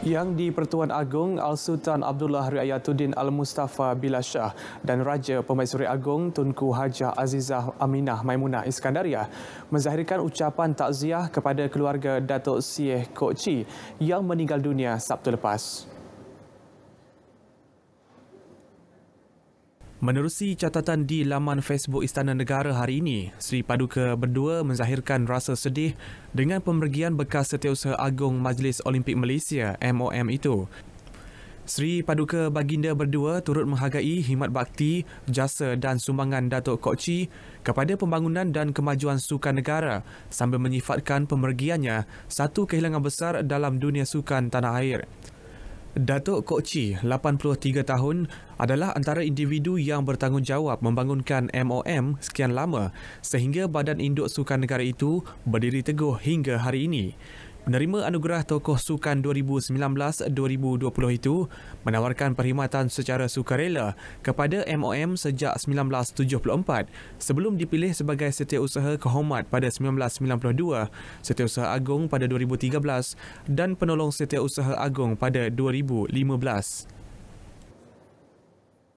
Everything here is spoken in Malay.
yang di Pertuan Agong Al-Sultan Abdullah Riayatuddin Al-Mustafa Bilashah dan Raja Pemaisuri Agong Tunku Hajah Azizah Aminah Maimunah Iskandaria menzahirkan ucapan takziah kepada keluarga Datuk Sieh Kokci yang meninggal dunia Sabtu lepas. Menerusi catatan di laman Facebook Istana Negara hari ini, Sri Paduka berdua menzahirkan rasa sedih dengan pemergian bekas Setiausaha Agung Majlis Olimpik Malaysia MOM itu. Sri Paduka Baginda berdua turut menghargai himat bakti, jasa dan sumbangan Datuk Kok Chi kepada pembangunan dan kemajuan sukan negara sambil menyifatkan pemergiannya satu kehilangan besar dalam dunia sukan tanah air. Datuk Kok Chi, 83 tahun, adalah antara individu yang bertanggungjawab membangunkan MOM sekian lama sehingga badan induk sukan negara itu berdiri teguh hingga hari ini. Penerima Anugerah Tokoh Sukan 2019-2020 itu menawarkan perkhidmatan secara sukarela kepada MOM sejak 1974 sebelum dipilih sebagai setiausaha kehormat pada 1992, setiausaha agung pada 2013 dan penolong setiausaha agung pada 2015.